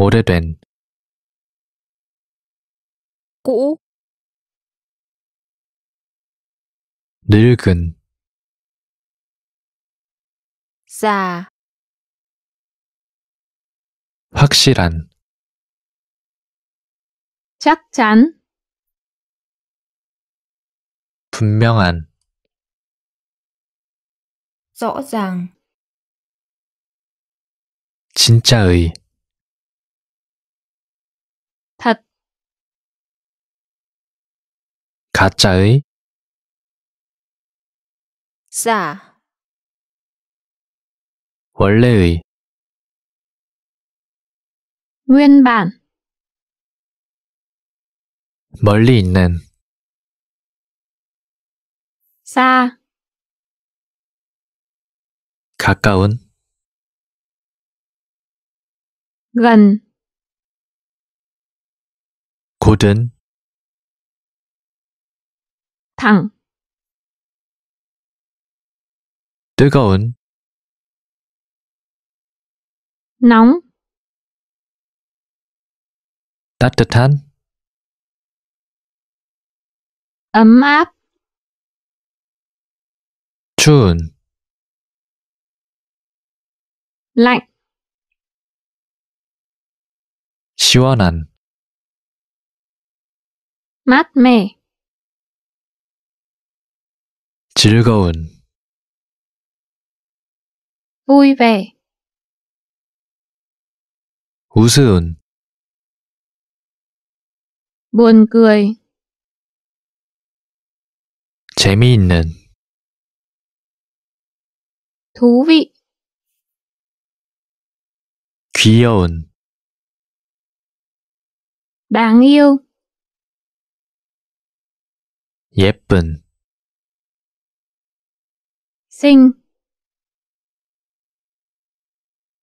오래된 꼬 늙은 싸 확실한 c h 분명한 rõ ràng 진짜의 가짜의 싸 원래의 n 반 멀리 있는 싸 가까운 g 고든 thẳng 뜨거운 nóng 따뜻한 ấm áp 추운 lạnh 시원한 mát mẻ 즐거운 vui vẻ 우스운 buồn cười 재미있는 thú vị 귀여운 đáng yêu 예쁜 xinh,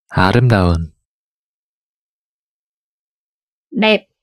아름다운 đẹp